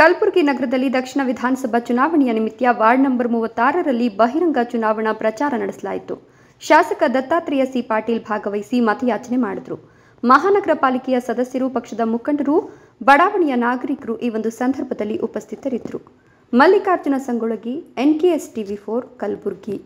ಕಲಬುರಗಿ ನಗರದಲ್ಲಿ ದಕ್ಷಿಣ ವಿಧಾನಸಭಾ ಚುನಾವಣೆಯ ನಿಮಿತ್ತ ವಾರ್ಡ್ ನಂಬರ್ ಮೂವತ್ತಾರರಲ್ಲಿ ಬಹಿರಂಗ ಚುನಾವಣಾ ಪ್ರಚಾರ ನಡೆಸಲಾಯಿತು ಶಾಸಕ ದತ್ತಾತ್ರೇಯ ಸಿ ಪಾಟೀಲ್ ಭಾಗವಹಿಸಿ ಮತಯಾಚನೆ ಮಾಡಿದರು ಮಹಾನಗರ ಪಾಲಿಕೆಯ ಸದಸ್ಯರು ಪಕ್ಷದ ಮುಖಂಡರು ಬಡಾವಣೆಯ ನಾಗರಿಕರು ಈ ಒಂದು ಸಂದರ್ಭದಲ್ಲಿ ಉಪಸ್ಥಿತರಿದ್ದರು Mallikarjuna Sangolagi NKS TV for Kalaburagi